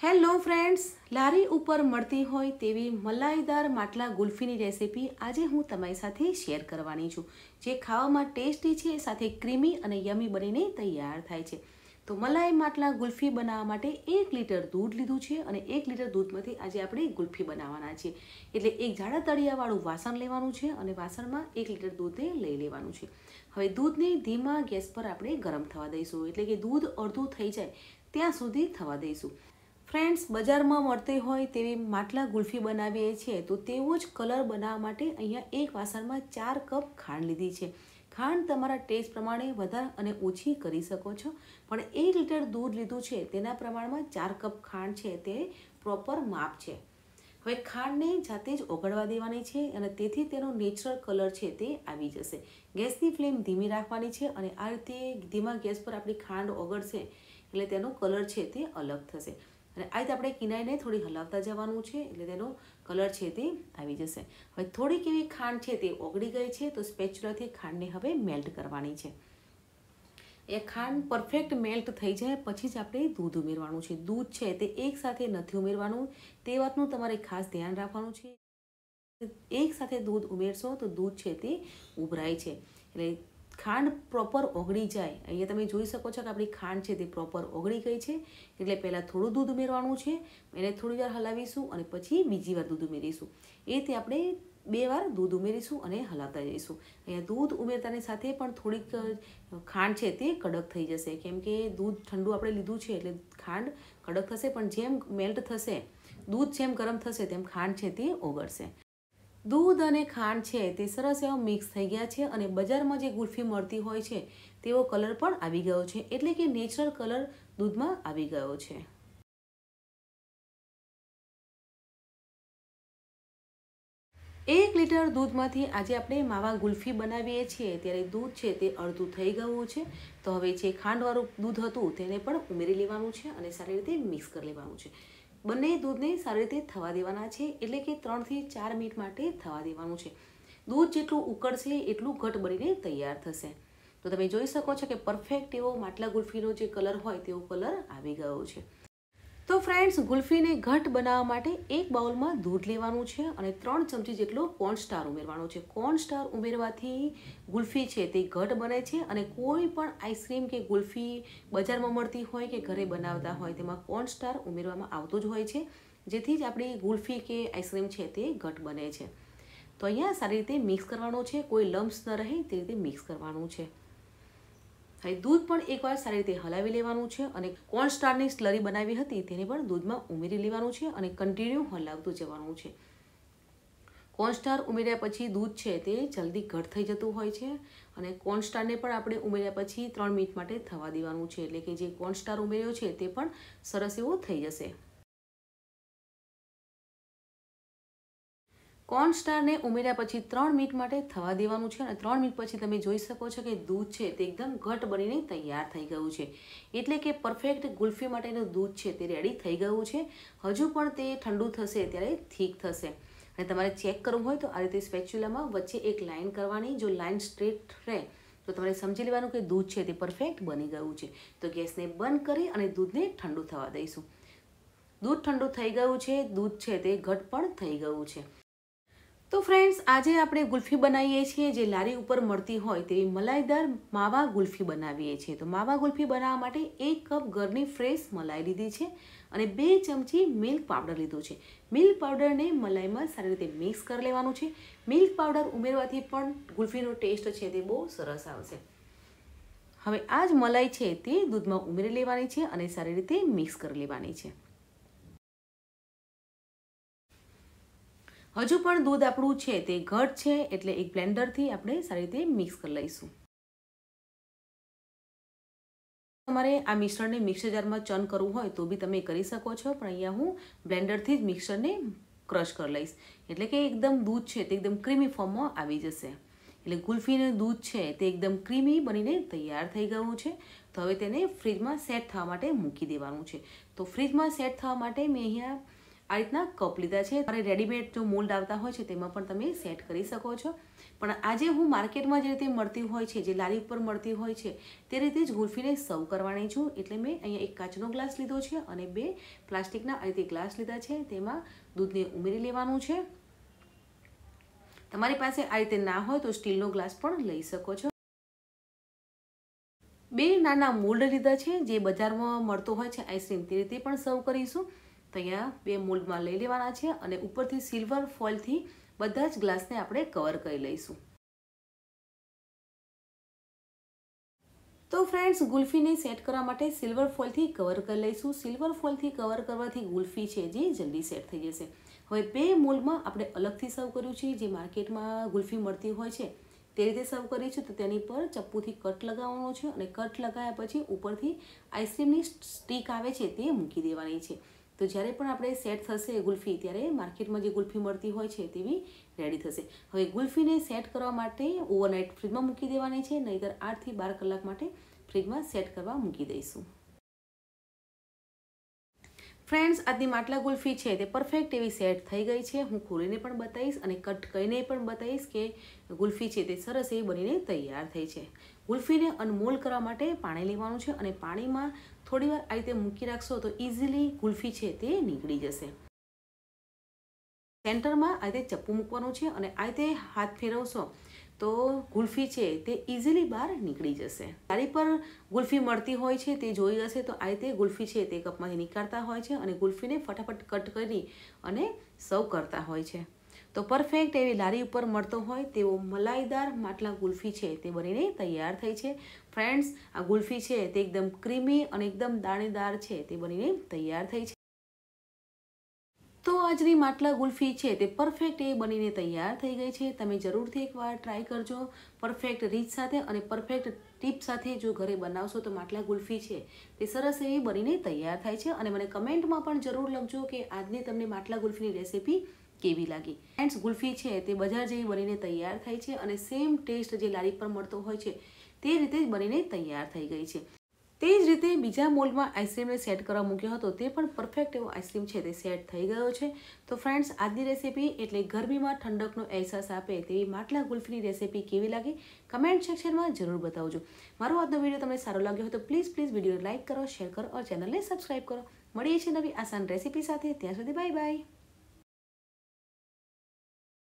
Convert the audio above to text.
hello friends લારી ઉપર મળતી હોય તેવી મલાઈદાર માટલા ગુલ્ફીની રેસીપી આજે હું તમારી સાથે શેર કરવાની છું જે ખાવામાં ટેસ્ટી છે સાથે ક્રીમી અને યમી બનીને તૈયાર થાય છે તો મલાઈ માટલા ગુલ્ફી બનાવવા માટે એક લીટર દૂધ લીધું છે અને એક લીટર દૂધમાંથી આજે આપણે ગુલ્ફી બનાવવાના છે એટલે એક જાડા તળિયાવાળું વાસણ લેવાનું છે અને વાસણમાં એક લીટર દૂધને લઈ લેવાનું છે હવે દૂધને ધીમા ગેસ પર આપણે ગરમ થવા દઈશું એટલે કે દૂધ અડધું થઈ જાય ત્યાં સુધી થવા દઈશું ફ્રેન્ડ્સ બજારમાં મળતી હોય તેવી માટલા ગુલ્ફી બનાવીએ છીએ તો તેવો જ કલર બનાવવા માટે અહીંયા એક વાસણમાં ચાર કપ ખાંડ લીધી છે ખાંડ તમારા ટેસ્ટ પ્રમાણે વધારે અને ઓછી કરી શકો છો પણ એક લીટર દૂધ લીધું છે તેના પ્રમાણમાં ચાર કપ ખાંડ છે તે પ્રોપર માપ છે હવે ખાંડને જાતે જ ઓગળવા દેવાની છે અને તેથી તેનો નેચરલ કલર છે તે આવી જશે ગેસની ફ્લેમ ધીમી રાખવાની છે અને આ રીતે ધીમા ગેસ પર આપણી ખાંડ ઓગળશે એટલે તેનો કલર છે તે અલગ થશે અને આ રીતે આપણે કિનાઈને થોડી હલાવતા જવાનું છે એટલે તેનો કલર છે તે આવી જશે હવે થોડીક એવી ખાંડ છે તે ઓગળી ગઈ છે તો સ્પેચ્યુલાથી ખાંડને હવે મેલ્ટ કરવાની છે એ ખાંડ પરફેક્ટ મેલ્ટ થઈ જાય પછી જ આપણે દૂધ ઉમેરવાનું છે દૂધ છે તે એકસાથે નથી ઉમેરવાનું તે વાતનું તમારે ખાસ ધ્યાન રાખવાનું છે એકસાથે દૂધ ઉમેરશો તો દૂધ છે તે ઉભરાય છે એટલે ખાંડ પ્રોપર ઓગળી જાય અહીંયા તમે જોઈ શકો છો કે આપણી ખાંડ છે તે પ્રોપર ઓગળી ગઈ છે એટલે પહેલાં થોડું દૂધ ઉમેરવાનું છે એને થોડી વાર હલાવીશું અને પછી બીજી વાર દૂધ ઉમેરીશું એ તે આપણે બે વાર દૂધ ઉમેરીશું અને હલાવતા જઈશું અહીંયા દૂધ ઉમેરતાની સાથે પણ થોડીક ખાંડ છે તે કડક થઈ જશે કેમ કે દૂધ ઠંડુ આપણે લીધું છે એટલે ખાંડ કડક થશે પણ જેમ મેલ્ટ થશે દૂધ જેમ ગરમ થશે તેમ ખાંડ છે તે ઓગળશે દૂધ અને ખાંડ છે તે સરસ એવા મિક્સ થઈ ગયા છે અને બજારમાં જે ગુલ્ફી મળતી હોય છે તેવો કલર પણ આવી ગયો છે એટલે કે નેચરલ કલર દૂધમાં આવી ગયો છે એક લીટર દૂધમાંથી આજે આપણે માવા ગુલ્ફી બનાવીએ છીએ ત્યારે દૂધ છે તે અડધું થઈ ગયું છે તો હવે જે ખાંડવાળું દૂધ હતું તેને પણ ઉમેરી લેવાનું છે અને સારી રીતે મિક્સ કરી લેવાનું છે બંને દૂધને સારી રીતે થવા દેવાના છે એટલે કે ત્રણથી ચાર મિનિટ માટે થવા દેવાનું છે દૂધ જેટલું ઉકળશે એટલું ઘટ બનીને તૈયાર થશે તો તમે જોઈ શકો છો કે પરફેક્ટ એવો માટલા ગુલ્ફીનો જે કલર હોય તેવો કલર આવી ગયો છે તો ફ્રેન્ડ્સ ગુલ્ફીને ઘટ બનાવવા માટે એક બાઉલમાં દૂધ લેવાનું છે અને ત્રણ ચમચી જેટલો કોર્ન સ્ટાર ઉમેરવાનો છે કોર્ન સ્ટાર ઉમેરવાથી ગુલ્ફી છે તે ઘટ બને છે અને કોઈ પણ આઈસ્ક્રીમ કે ગુલ્ફી બજારમાં મળતી હોય કે ઘરે બનાવતા હોય તેમાં કોર્ન સ્ટાર ઉમેરવામાં આવતો જ હોય છે જેથી જ આપણી ગુલ્ફી કે આઈસ્ક્રીમ છે તે ઘટ બને છે તો અહીંયા સારી રીતે મિક્સ કરવાનો છે કોઈ લમ્સ ન રહે તે રીતે મિક્સ કરવાનું છે અને દૂધ પણ એકવાર સારી રીતે હલાવી લેવાનું છે અને કોર્ન સ્ટારની સ્લરી બનાવી હતી તેને પણ દૂધમાં ઉમેરી લેવાનું છે અને કન્ટિન્યુ હલાવતું જવાનું છે કોર્નસ્ટાર ઉમેર્યા પછી દૂધ છે તે જલ્દી ઘટ થઈ જતું હોય છે અને કોર્નસ્ટારને પણ આપણે ઉમેર્યા પછી ત્રણ મિનિટ માટે થવા દેવાનું છે એટલે કે જે કોર્નસ્ટાર ઉમેર્યો છે તે પણ સરસ એવો થઈ જશે કોર્ન સ્ટારને ઉમેર્યા પછી ત્રણ મિનિટ માટે થવા દેવાનું છે અને ત્રણ મિનિટ પછી તમે જોઈ શકો છો કે દૂધ છે તે એકદમ ઘટ બનીને તૈયાર થઈ ગયું છે એટલે કે પરફેક્ટ ગુલ્ફી માટેનું દૂધ છે તે રેડી થઈ ગયું છે હજુ પણ તે ઠંડુ થશે ત્યારે ઠીક થશે અને તમારે ચેક કરવું હોય તો આ રીતે સ્પેચ્યુલામાં વચ્ચે એક લાઇન કરવાની જો લાઇન સ્ટ્રેટ રહે તો તમારે સમજી લેવાનું કે દૂધ છે તે પરફેક્ટ બની ગયું છે તો ગેસને બંધ કરી અને દૂધને ઠંડુ થવા દઈશું દૂધ ઠંડુ થઈ ગયું છે દૂધ છે તે ઘટ પણ થઈ ગયું છે તો ફ્રેન્ડ્સ આજે આપણે ગુલ્ફી બનાવીએ છીએ જે લારી ઉપર મળતી હોય તેવી મલાઈદાર માવા ગુલ્ફી બનાવીએ છીએ તો માવા ગુલ્ફી બનાવવા માટે એક કપ ઘરની ફ્રેશ મલાઈ લીધી છે અને બે ચમચી મિલ્ક પાવડર લીધો છે મિલ્ક પાવડરને મલાઈમાં સારી રીતે મિક્સ કરી લેવાનું છે મિલ્ક પાવડર ઉમેરવાથી પણ ગુલ્ફીનો ટેસ્ટ છે તે બહુ સરસ આવશે હવે આ જ મલાઈ છે તે દૂધમાં ઉમેરી લેવાની છે અને સારી રીતે મિક્સ કરી લેવાની છે હજુ પણ દૂધ આપણું છે તે ઘટ છે એટલે એક બ્લેન્ડરથી આપણે સારી રીતે મિક્સ કરી લઈશું તમારે આ મિશ્રણને મિક્સર જારમાં ચન કરવું હોય તો બી તમે કરી શકો છો પણ અહીંયા હું બ્લેન્ડરથી જ મિક્સરને ક્રશ કરી લઈશ એટલે કે એકદમ દૂધ છે તે એકદમ ક્રીમી ફોર્મમાં આવી જશે એટલે કુલ્ફીનું દૂધ છે તે એકદમ ક્રીમી બનીને તૈયાર થઈ ગયું છે તો હવે તેને ફ્રીજમાં સેટ થવા માટે મૂકી દેવાનું છે તો ફ્રીજમાં સેટ થવા માટે મેં અહીંયા આ રીતના કપ લીધા છે તમારે રેડીમેડ જો મોલ્ડ આવતા હોય છે તેમાં પણ તમે સેટ કરી શકો છો પણ આજે હું માર્કેટમાં જે રીતે મળતી હોય છે જે લારી ઉપર મળતી હોય છે તે રીતે જ ગુલ્ફીને સર્વ કરવાની છું એટલે મેં અહીંયા એક કાચનો ગ્લાસ લીધો છે અને બે પ્લાસ્ટિકના આ રીતે ગ્લાસ લીધા છે તેમાં દૂધને ઉમેરી લેવાનું છે તમારી પાસે આ રીતે ના હોય તો સ્ટીલનો ગ્લાસ પણ લઈ શકો છો બે નાના મોલ્ડ લીધા છે જે બજારમાં મળતો હોય છે આઈસ્ક્રીમ તે રીતે પણ સર્વ કરીશું તો બે મોલ્ડમાં લઈ લેવાના છે અને ઉપરથી સિલ્વર ફોઇલથી બધા જ ગ્લાસને આપણે કવર કરી લઈશું તો ફ્રેન્ડ્સ ગુલ્ફીને સેટ કરવા માટે સિલ્વર ફોઇલથી કવર કરી લઈશું સિલ્વર ફોઇલથી કવર કરવાથી ગુલ્ફી છે જે જલ્દી સેટ થઈ જશે હવે બે મોલ્ડમાં આપણે અલગથી સર્વ કર્યું છે જે માર્કેટમાં ગુલ્ફી મળતી હોય છે તે રીતે સર્વ કરી છે તો તેની પર ચપ્પુથી કટ લગાવવાનો છે અને કટ લગાવ્યા પછી ઉપરથી આઈસ્ક્રીમની સ્ટીક આવે છે તે મૂકી દેવાની છે તો જ્યારે પણ આપણે સેટ થશે ગુલ્ફી ત્યારે માર્કેટમાં જે ગુલ્ફી મળતી હોય છે તેવી રેડી થશે હવે ગુલ્ફીને સેટ કરવા માટે ઓવરનાઇટ ફ્રીજમાં મૂકી દેવાની છે નહીંતર આઠથી બાર કલાક માટે ફ્રીજમાં સેટ કરવા મૂકી દઈશું ફ્રેન્ડ્સ આજની માટલા ગુલ્ફી છે તે પરફેક્ટ એવી સેટ થઈ ગઈ છે હું ખોલીને પણ બતાવીશ અને કટ કરીને પણ બતાવીશ કે ગુલ્ફી છે તે સરસ એવી બનીને તૈયાર થઈ છે ગુલ્ફીને અનમોલ કરવા માટે પાણી લેવાનું છે અને પાણીમાં થોડીવાર આ રીતે મૂકી રાખશો તો ઇઝીલી ગુલ્ફી છે તે નીકળી જશે સેન્ટરમાં આ રીતે ચપ્પુ મૂકવાનું છે અને આ રીતે હાથ ફેરવશો તો ગુલ્ફી છે તે ઇઝીલી બહાર નીકળી જશે થાળી પર ગુલ્ફી મળતી હોય છે તે જોઈ હશે તો આ રીતે ગુલ્ફી છે તે કપમાંથી નીકાળતા હોય છે અને ગુલ્ફીને ફટાફટ કટ કરી અને સર્વ કરતા હોય છે તો પરફેક્ટ એવી લારી ઉપર મળતો હોય તેવો મલાઈદાર માટલા ગુલ્ફી છે તે બનીને તૈયાર થઈ છે ફ્રેન્ડ્સ આ ગુલ્ફી છે તે એકદમ ક્રીમી અને એકદમ દાણેદાર છે તે બનીને તૈયાર થઈ છે આજની માટલા ગુલ્ફી છે તે પરફેક્ટ એ બનીને તૈયાર થઈ ગઈ છે તમે જરૂરથી એકવાર ટ્રાય કરજો પરફેક્ટ રીત સાથે અને પરફેક્ટ ટીપ સાથે જો ઘરે બનાવશો તો માટલા ગુલ્ફી છે તે સરસ એવી બનીને તૈયાર થાય છે અને મને કમેન્ટમાં પણ જરૂર લખજો કે આજની તમને માટલા ગુલ્ફીની રેસીપી કેવી લાગી ફ્રેન્ડ્સ ગુલ્ફી છે તે બજાર જેવી બનીને તૈયાર થાય છે અને સેમ ટેસ્ટ જે લારી પર મળતો હોય છે તે રીતે જ બનીને તૈયાર થઈ ગઈ છે તે જ રીતે બીજા મોલ્ડમાં આઈસ્ક્રીમને સેટ કરવા મૂક્યો હતો તે પણ પરફેક્ટ એવો આઈસ્ક્રીમ છે તે સેટ થઈ ગયો છે તો ફ્રેન્ડ્સ આજની રેસીપી એટલે ગરમીમાં ઠંડકનો અહેસાસ આપે તેવી માટલા ગુલ્ફીની રેસીપી કેવી લાગે કમેન્ટ સેક્શનમાં જરૂર બતાવજો મારો આજનો વિડીયો તમને સારો લાગ્યો હોય તો પ્લીઝ પ્લીઝ વિડીયો લાઇક કરો શેર કરો ઓર ચેનલને સબસ્ક્રાઈબ કરો મળીએ છીએ નવી આસાન રેસીપી સાથે ત્યાં સુધી બાય બાય